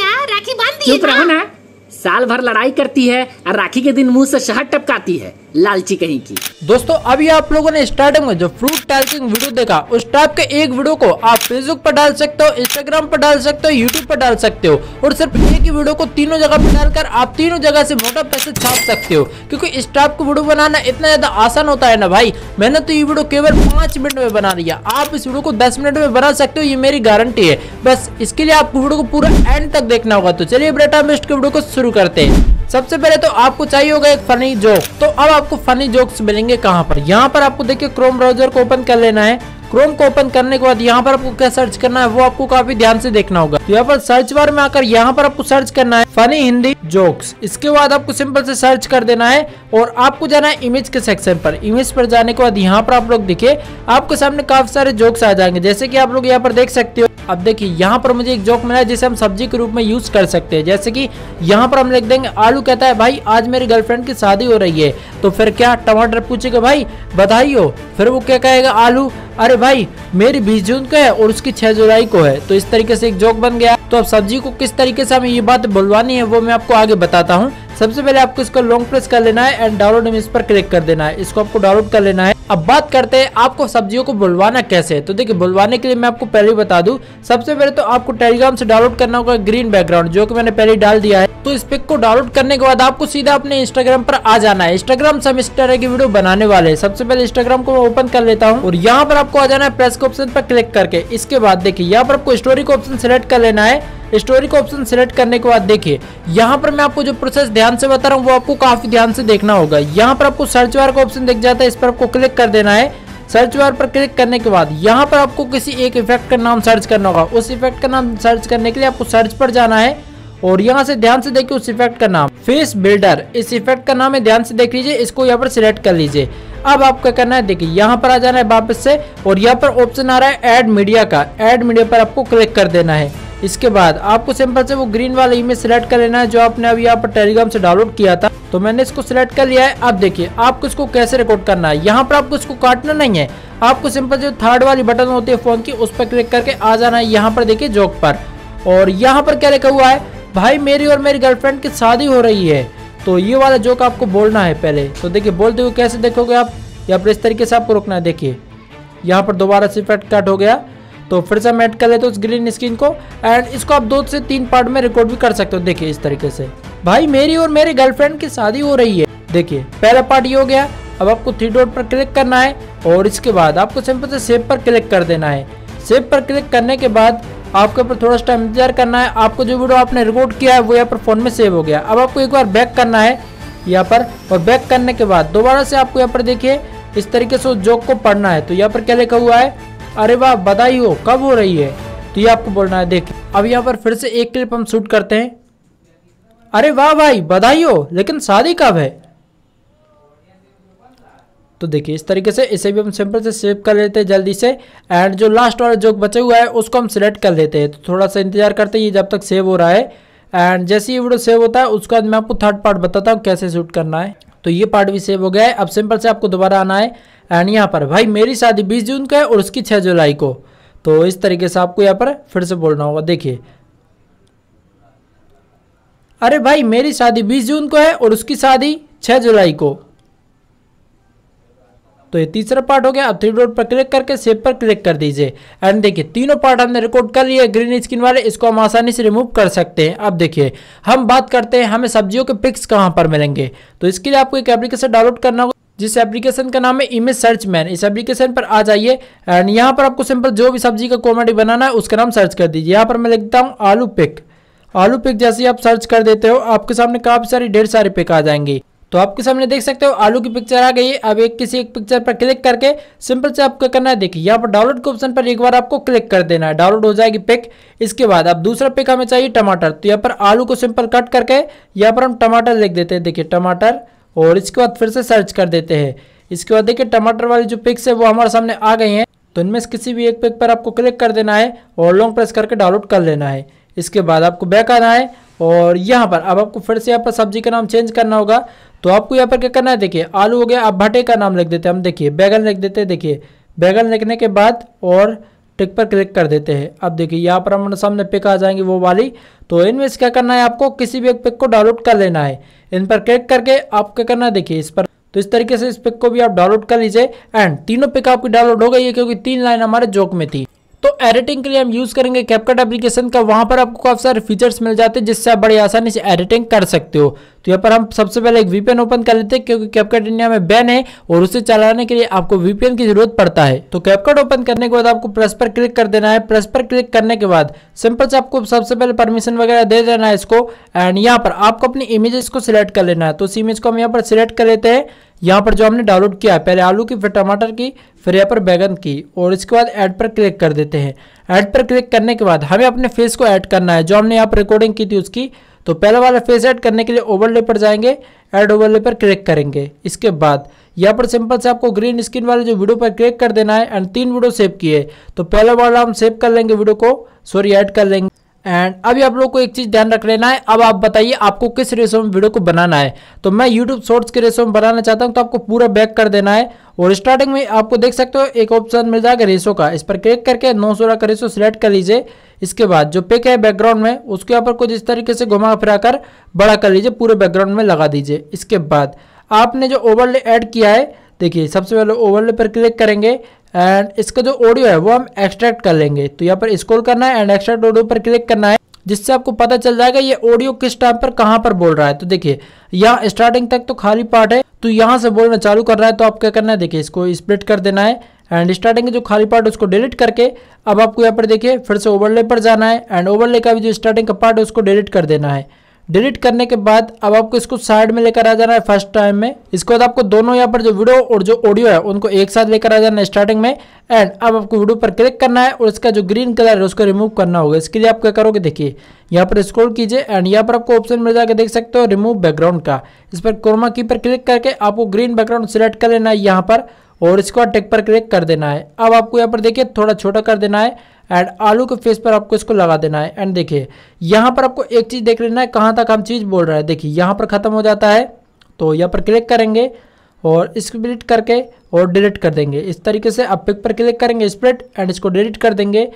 भैया राखी बांध दी चुप रहो ना साल भर लड़ाई करती है और राखी के दिन मुंह से शहद टपकाती है लालची कहीं की दोस्तों अभी आप लोगों ने स्टार्टिंग में जो फ्रूट टैल्किंग वीडियो देखा उस टाइप के एक वीडियो को आप फेसबुक पर डाल सकते हो इंस्टाग्राम पर डाल सकते हो यूट्यूब पर डाल सकते हो और सिर्फ एक ही वीडियो को तीनों जगह पर डालकर आप तीनों जगह से मोटा पैसे छाप सकते हो क्योंकि इस टाइप को वीडियो बनाना इतना ज्यादा आसान होता है ना भाई मैंने तो ये वीडियो केवल पांच मिनट में बना दिया आप इस वीडियो को दस मिनट में बना सकते हो ये मेरी गारंटी है बस इसके लिए आपको वीडियो को पूरा एंड तक देखना होगा तो चलिए बेटा मिस्ट के वीडियो को शुरू करते हैं सबसे पहले तो आपको चाहिए होगा एक फनी जोक तो अब आपको फनी जोक्स मिलेंगे कहाँ पर यहाँ पर आपको देखिए क्रोम ब्राउजर को ओपन कर लेना है क्रोम को ओपन करने के बाद यहाँ पर आपको क्या सर्च करना है वो आपको काफी ध्यान से देखना होगा तो यहाँ पर सर्च बार में आकर यहाँ पर आपको सर्च करना है फनी हिंदी जोक्स इसके बाद आपको सिंपल से सर्च कर देना है और आपको जाना है इमेज के सेक्शन पर इमेज पर जाने के बाद यहाँ पर आप लोग दिखे आपके सामने काफी सारे जोक्स आ जाएंगे जैसे की आप लोग यहाँ पर देख सकते हो अब देखिए यहाँ पर मुझे एक जोक मिला है जिसे हम सब्जी के रूप में यूज कर सकते हैं जैसे कि यहाँ पर हम लिख देंगे आलू कहता है भाई आज मेरी गर्लफ्रेंड की शादी हो रही है तो फिर क्या टमाटर पूछेगा भाई बताइयो फिर वो क्या कहेगा आलू अरे भाई मेरी बीस जून को है और उसकी छह जुलाई को है तो इस तरीके से एक जोक बन गया तो अब सब्जी को किस तरीके से हमें ये बात बुलवानी है वो मैं आपको आगे बताता हूँ सबसे पहले आपको इसको लॉन्ग प्रेस कर लेना है एंड डाउनलोड इस पर क्लिक कर देना है इसको आपको डाउनलोड कर लेना है अब बात करते हैं आपको सब्जियों को बुलवाना कैसे तो देखिए बुलवाने के लिए मैं आपको पहले बता दूं सबसे पहले तो आपको टेलीग्राम से डाउनलोड करना होगा ग्रीन बैकग्राउंड जो कि मैंने पहले डाल दिया है तो इस पिक को डाउनलोड करने के बाद आपको सीधा अपने इंस्टाग्राम पर आ जाना है इंस्टाग्राम से हम इस तरह की वीडियो बनाने वाले हैं सबसे पहले इंस्टाग्राम को मैं ओपन कर लेता हूँ और यहाँ पर आपको आ जाना है प्रेस के ऑप्शन पर क्लिक करके इसके बाद देखिए यहाँ पर आपको स्टोरी का ऑप्शन सेलेक्ट कर लेना है स्टोरी को ऑप्शन सेलेक्ट करने के बाद देखिए यहाँ पर मैं आपको जो प्रोसेस ध्यान से बता रहा हूँ वो आपको काफी ध्यान से देखना होगा यहाँ पर आपको सर्च वार का ऑप्शन दिख जाता है इस पर आपको क्लिक कर देना है सर्च वार पर क्लिक करने के बाद यहाँ पर आपको किसी एक इफेक्ट का नाम सर्च करना होगा उस इफेक्ट का नाम सर्च करने के लिए आपको सर्च पर जाना है और यहाँ से ध्यान से देखिए उस इफेक्ट का नाम फेस बिल्डर इस इफेक्ट का नाम है ध्यान से देख लीजिए इसको यहाँ पर सिलेक्ट कर लीजिए अब आपका करना है देखिए यहाँ पर आ जाना है वापस से और यहाँ पर ऑप्शन आ रहा है एड मीडिया का एड मीडिया पर आपको क्लिक कर देना है इसके बाद आपको सिंपल से वो ग्रीन वाला इमेज सिलेक्ट कर लेना है जो आपने अभी यहाँ पर टेलीग्राम से डाउनलोड किया था तो मैंने इसको सिलेक्ट कर लिया है अब देखिए आपको इसको कैसे रिकॉर्ड करना है यहाँ पर आपको इसको काटना नहीं है आपको सिंपल जो थर्ड वाली बटन होती है फोन की उस पर क्लिक करके आ जाना है यहाँ पर देखिए जॉक पर और यहाँ पर क्या लिखा हुआ है भाई मेरी और मेरी गर्लफ्रेंड की शादी हो रही है तो ये वाला जोक आपको बोलना है पहले तो देखिए बोलते हुए कैसे देखोगे आप या फिर इस तरीके से आपको रुकना है देखिए यहाँ पर दोबारा से फैट कट हो गया तो फिर से हम ऐड कर लेते हैं उस ग्रीन स्क्रीन को एंड इसको आप दो से तीन पार्ट में रिकॉर्ड भी कर सकते हो देखिए इस तरीके से भाई मेरी और मेरे गर्लफ्रेंड की शादी हो रही है देखिए पहला पार्ट ये हो गया अब आपको थ्री डॉट पर क्लिक करना है और इसके बाद आपको सिंपल से सेव पर क्लिक कर देना है सेव पर क्लिक करने के बाद आपके ऊपर थोड़ा सा टाइम इंतजार करना है आपको जो वीडियो आपने रिकॉर्ड किया है वो यहाँ पर फ़ोन में सेव हो गया अब आपको एक बार बैक करना है यहाँ पर और बैक करने के बाद दोबारा से आपको यहाँ पर देखिए इस तरीके से उस जॉक को पढ़ना है तो यहाँ पर क्या लिखा हुआ है अरे वाह बधाई हो कब हो रही है तो ये आपको बोलना है देखिए अब यहाँ पर फिर से एक क्लिप हम शूट करते हैं अरे वाह भाई बधाई हो लेकिन शादी कब है तो देखिए इस तरीके से इसे भी हम सिंपल से सेव कर लेते हैं जल्दी से एंड जो लास्ट वाला जोक बचा हुआ है उसको हम सिलेक्ट कर लेते हैं तो थोड़ा सा इंतजार करते हैं ये जब तक सेव हो रहा है एंड जैसे ये वीडियो सेव होता है उसके बाद मैं आपको थर्ड पार्ट बताता हूँ कैसे शूट करना है तो ये पार्ट भी सेव हो गया है अब सिंपल से आपको दोबारा आना है एंड यहाँ पर भाई मेरी शादी बीस जून को है और उसकी छः जुलाई को तो इस तरीके से आपको यहाँ पर फिर से बोलना होगा देखिए अरे भाई मेरी शादी बीस जून को है और उसकी शादी छः जुलाई को तो ये तीसरा पार्ट हो गया आप थ्री डॉट पर क्लिक करके सेव पर क्लिक कर दीजिए एंड देखिए तीनों पार्ट हमने रिकॉर्ड कर लिए ग्रीन स्क्रीन वाले इसको हम आसानी से रिमूव कर सकते हैं अब देखिए हम बात करते हैं हमें सब्जियों के पिक्स कहाँ पर मिलेंगे तो इसके लिए आपको एक एप्लीकेशन डाउनलोड करना होगा जिस एप्लीकेशन का नाम है इमेज सर्च मैन इस एप्लीकेशन पर आ जाइए एंड यहाँ पर आपको सिंपल जो भी सब्जी का कॉमेडी बनाना है उसका नाम सर्च कर दीजिए यहाँ पर मैं लिखता हूँ आलू पिक आलू पिक जैसे आप सर्च कर देते हो आपके सामने काफ़ी सारी ढेर सारी पिक आ जाएंगे तो आपके सामने देख सकते हो आलू की पिक्चर आ गई है अब एक किसी एक पिक्चर पर क्लिक करके सिंपल से आपको करना है देखिए यहाँ पर डाउनलोड के ऑप्शन पर एक बार आपको क्लिक कर देना है डाउनलोड हो जाएगी पिक इसके बाद अब दूसरा पिक हमें चाहिए टमाटर तो यहाँ पर आलू को सिंपल कट करके यहाँ पर हम टमाटर लिख देते हैं देखिए टमाटर और इसके बाद फिर से सर्च कर देते हैं इसके बाद देखिए टमाटर वाली जो पिक्स है वो हमारे सामने आ गई हैं तो इनमें से किसी भी एक पिक पर आपको क्लिक कर देना है और लॉन्ग प्रेस करके डाउनलोड कर लेना है इसके बाद आपको बैक आना है और यहाँ पर अब आपको फिर से यहाँ पर सब्जी का नाम चेंज करना होगा तो आपको यहाँ पर क्या करना है देखिए आलू हो गया आप भट्टे का नाम लिख देते हैं हम देखिए बैगन लिख देते हैं देखिए बैगन लिखने के बाद और टिक पर क्लिक कर देते हैं अब देखिए यहाँ पर हमारे सामने पिक आ जाएंगी वो वाली तो इनमें से क्या करना है आपको किसी भी एक पिक को डाउनलोड कर लेना है इन पर क्लिक करके आप क्या करना है देखिए इस पर तो इस तरीके से इस पिक को भी आप डाउनलोड कर लीजिए एंड तीनों पिक आपकी डाउनलोड हो गई है क्योंकि तीन लाइन हमारे जोक में थी तो एडिटिंग के लिए हम यूज़ करेंगे कैपकट एप्लीकेशन का वहां पर आपको काफ़ी सारे फीचर्स मिल जाते हैं जिससे आप बड़ी आसानी से एडिटिंग कर सकते हो तो यहाँ पर हम सबसे पहले एक वीपीएन ओपन कर लेते हैं क्योंकि कैपकट इंडिया में बैन है और उसे चलाने के लिए आपको वीपीएन की जरूरत पड़ता है तो कैपकट ओपन करने के बाद आपको प्रेस पर क्लिक कर देना है प्रेस पर क्लिक करने के बाद सिंपल से आपको सबसे पहले परमिशन वगैरह दे देना है इसको एंड यहाँ पर आपको अपनी इमेजेस को सिलेक्ट कर लेना है तो उस इमेज को हम यहाँ पर सिलेक्ट कर लेते हैं यहाँ पर जो हमने डाउनलोड किया है पहले आलू की फिर टमाटर की फिर यहाँ पर बैगन की और इसके बाद ऐड पर क्लिक कर देते हैं ऐड पर क्लिक करने के बाद हमें अपने फेस को ऐड करना है जो हमने यहाँ पर रिकॉर्डिंग की थी उसकी तो पहला वाला फेस ऐड करने के लिए ओवरले पर जाएंगे ऐड ओवरले पर क्लिक करेंगे इसके बाद यहाँ पर सिंपल से आपको ग्रीन स्क्रीन वाले जो वीडियो पर क्लिक कर देना है एंड तीन वीडियो सेव किए तो पहला वाला हम सेव कर लेंगे वीडियो को सॉरी ऐड कर लेंगे एंड अभी आप लोग को एक चीज़ ध्यान रख लेना है अब आप बताइए आपको किस रेशो में वीडियो को बनाना है तो मैं यूट्यूब शॉर्ट्स के रेशो में बनाना चाहता हूँ तो आपको पूरा बैक कर देना है और स्टार्टिंग में आपको देख सकते हो एक ऑप्शन मिल जाएगा रेशो का इस पर क्लिक करके नौ सौ का रेशो सिलेक्ट कर लीजिए इसके बाद जो पिक है बैकग्राउंड में उसके ऊपर कुछ इस तरीके से घुमा फिरा कर बड़ा कर लीजिए पूरे बैकग्राउंड में लगा दीजिए इसके बाद आपने जो ओवरले ऐड किया है देखिए सबसे पहले ओवरले पर क्लिक करेंगे एंड इसका जो ऑडियो है वो हम एक्सट्रैक्ट कर लेंगे तो यहाँ पर स्क्रॉल करना है एंड एक्सट्रैक्ट ऑडियो पर क्लिक करना है जिससे आपको पता चल जाएगा ये ऑडियो किस टाइम पर कहाँ पर बोल रहा है तो देखिए यहाँ स्टार्टिंग तक तो खाली पार्ट है तो यहाँ से बोलना चालू कर रहा है तो आप क्या करना है देखिए इसको स्प्लिट कर देना है एंड स्टार्टिंग का जो खाली पार्ट उसको डिलीट करके अब आपको यहाँ पर देखिए फिर से ओवरले पर जाना है एंड ओवरले का भी जो स्टार्टिंग का पार्ट है उसको डिलीट कर देना है डिलीट करने के बाद अब आपको इसको साइड में लेकर आ जाना है फर्स्ट टाइम में इसके बाद आपको दोनों यहाँ पर जो वीडियो और जो ऑडियो है उनको एक साथ लेकर आ जाना है स्टार्टिंग में एंड अब आपको वीडियो पर क्लिक करना है और इसका जो ग्रीन कलर है उसको रिमूव करना होगा इसके लिए आप क्या करोगे देखिए यहाँ पर स्क्रोल कीजिए एंड यहाँ पर आपको ऑप्शन मिल जाकर देख सकते हो रिमूव बैकग्राउंड का इस पर क्रोमा की पर क्लिक करके आपको ग्रीन बैकग्राउंड सिलेक्ट कर लेना है यहाँ पर और इसको टेक पर क्लिक कर देना है अब आपको यहाँ पर देखिए थोड़ा छोटा कर देना है एंड आलू के फेस पर आपको इसको लगा देना है एंड देखिए यहाँ पर आपको एक चीज़ देख लेना है कहाँ तक हम चीज़ बोल रहे हैं देखिए यहाँ पर ख़त्म हो जाता है तो यहाँ पर क्लिक करेंगे और स्प्लिट करके और डिलीट कर देंगे इस तरीके से आप पिक पर क्लिक करेंगे स्प्लिट एंड इसको डिलीट कर देंगे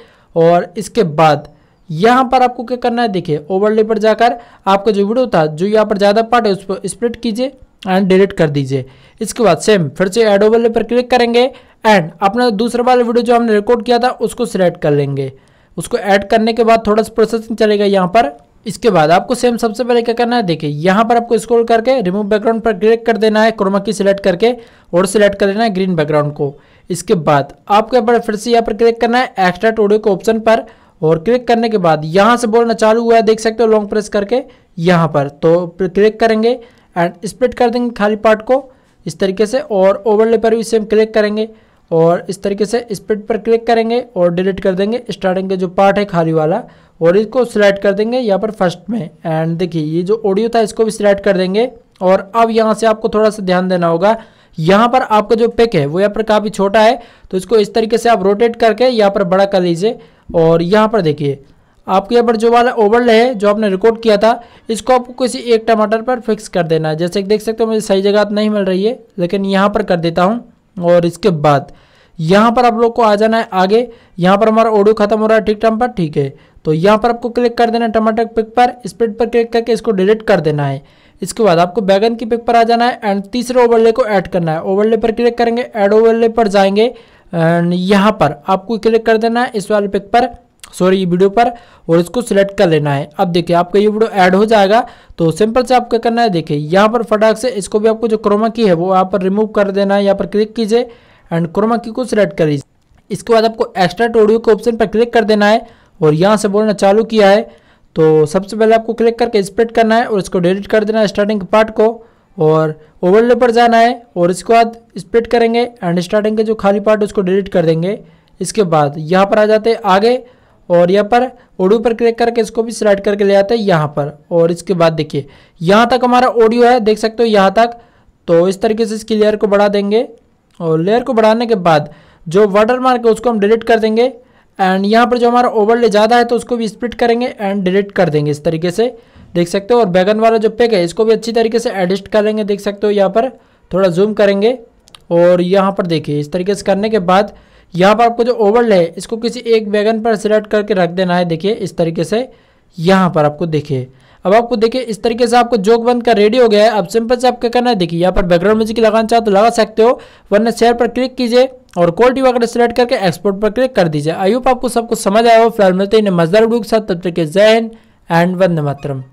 और इसके बाद यहाँ पर आपको क्या करना है देखिए ओवरले पर जाकर आपका जो वीडियो था जो यहाँ पर ज़्यादा पार्ट है उस पर स्प्लिट कीजिए एंड डिलीट कर दीजिए इसके बाद सेम फिर से एडो वाले पर क्लिक करेंगे एंड अपना दूसरा वाला वीडियो जो हमने रिकॉर्ड किया था उसको सिलेक्ट कर लेंगे उसको ऐड करने के बाद थोड़ा सा प्रोसेसिंग चलेगा यहाँ पर इसके बाद आपको सेम सबसे पहले क्या करना है देखिए यहाँ पर आपको स्क्रॉल करके रिमूव बैकग्राउंड पर क्लिक कर देना है क्रोमा की सिलेक्ट करके और सिलेक्ट कर लेना है ग्रीन बैकग्राउंड को इसके बाद आपको यहाँ पर फिर से यहाँ पर क्लिक करना है एक्स्ट्रा टोडियो के ऑप्शन पर और क्लिक करने के बाद यहाँ से बोलना चालू हुआ है देख सकते हो लॉन्ग प्रेस करके यहाँ पर तो क्लिक करेंगे एंड स्प्लिट कर देंगे खाली पार्ट को इस तरीके से और ओवरले पर भी सेम क्लिक करेंगे और इस तरीके से स्प्लिट पर क्लिक करेंगे और डिलीट कर देंगे स्टार्टिंग का जो पार्ट है खाली वाला और इसको सिलेक्ट कर देंगे यहाँ पर फर्स्ट में एंड देखिए ये जो ऑडियो था इसको भी सिलेक्ट कर देंगे और अब यहाँ से आपको थोड़ा सा ध्यान देना होगा यहाँ पर आपका जो पिक है वो यहाँ पर काफ़ी छोटा है तो इसको इस तरीके से आप रोटेट करके यहाँ पर बड़ा कर लीजिए और यहाँ पर देखिए आपके यहाँ पर जो वाला ओवरले है जो आपने रिकॉर्ड किया था इसको आपको किसी एक टमाटर पर फिक्स कर देना है जैसे देख सकते हो मुझे सही जगह नहीं मिल रही है लेकिन यहाँ पर कर देता हूँ और इसके बाद यहाँ पर आप लोग को आ जाना है आगे यहाँ पर हमारा ऑडियो खत्म हो रहा है ठीक टाइम पर ठीक है तो यहाँ पर आपको क्लिक कर देना है टमाटर पिक पर स्प्रेड पर क्लिक करके इसको डिलीट कर देना है इसके बाद आपको बैगन की पिक पर आ जाना है एंड तीसरे ओवरले को ऐड करना है ओवरले पर क्लिक करेंगे एड ओवरले पर जाएंगे एंड यहाँ पर आपको क्लिक कर देना है इस वाले पिक पर सॉरी वीडियो पर और इसको सिलेक्ट कर लेना है अब देखिए आपका ये वीडियो ऐड हो जाएगा तो सिंपल से आपका करना है देखिए यहाँ पर फटाक से इसको भी आपको जो क्रोमा की है वो यहाँ पर रिमूव कर देना है यहाँ पर क्लिक कीजिए एंड क्रोमा की को सिलेक्ट कर लीजिए इसके बाद आपको एक्स्ट्रा टोडियो के ऑप्शन पर क्लिक कर देना है और यहाँ से बोलना चालू किया है तो सबसे पहले आपको क्लिक करके स्प्रेड करना है और इसको डिलीट कर देना है स्टार्टिंग पार्ट को और ओवरले पर जाना है और इसके बाद स्प्रेड करेंगे एंड स्टार्टिंग के जो खाली पार्ट उसको डिलीट कर देंगे इसके बाद यहाँ पर आ जाते हैं आगे और यहाँ पर ऑडियो पर क्लिक करके इसको भी सिलेक्ट करके ले आते हैं यहाँ पर और इसके बाद देखिए यहाँ तक हमारा ऑडियो है देख सकते हो यहाँ तक तो इस तरीके से इसकी लेयर को बढ़ा देंगे और लेयर को बढ़ाने के बाद जो वाटर मार्क है उसको हम डिलीट कर देंगे एंड यहाँ पर जो हमारा ओवरले ज़्यादा है तो उसको भी स्प्लिट करेंगे एंड डिलीट कर देंगे इस तरीके से देख सकते हो और बैगन वाला जो पेक है इसको भी अच्छी तरीके से एडजस्ट करेंगे देख सकते हो यहाँ पर थोड़ा जूम करेंगे और यहाँ पर देखिए इस तरीके से करने के बाद यहाँ पर आपको जो ओवरले है इसको किसी एक वैगन पर सिलेक्ट करके रख देना है देखिए इस तरीके से यहाँ पर आपको देखिए अब आपको देखिए इस तरीके से आपको जोक बंद का रेडी हो गया है अब सिंपल से आप क्या करना है देखिए यहाँ पर बैकग्राउंड म्यूजिक लगाना चाहो तो लगा सकते हो वरना शेयर पर क्लिक कीजिए और क्वालिटी वगैरह सिलेक्ट करके एक्सपोर्ट पर क्लिक कर दीजिए आयुप आपको सबको समझ आया हो फिलहाल मिलते हैं मजदार वीडियो के साथ तब तक के जैन एंड वंद मातरम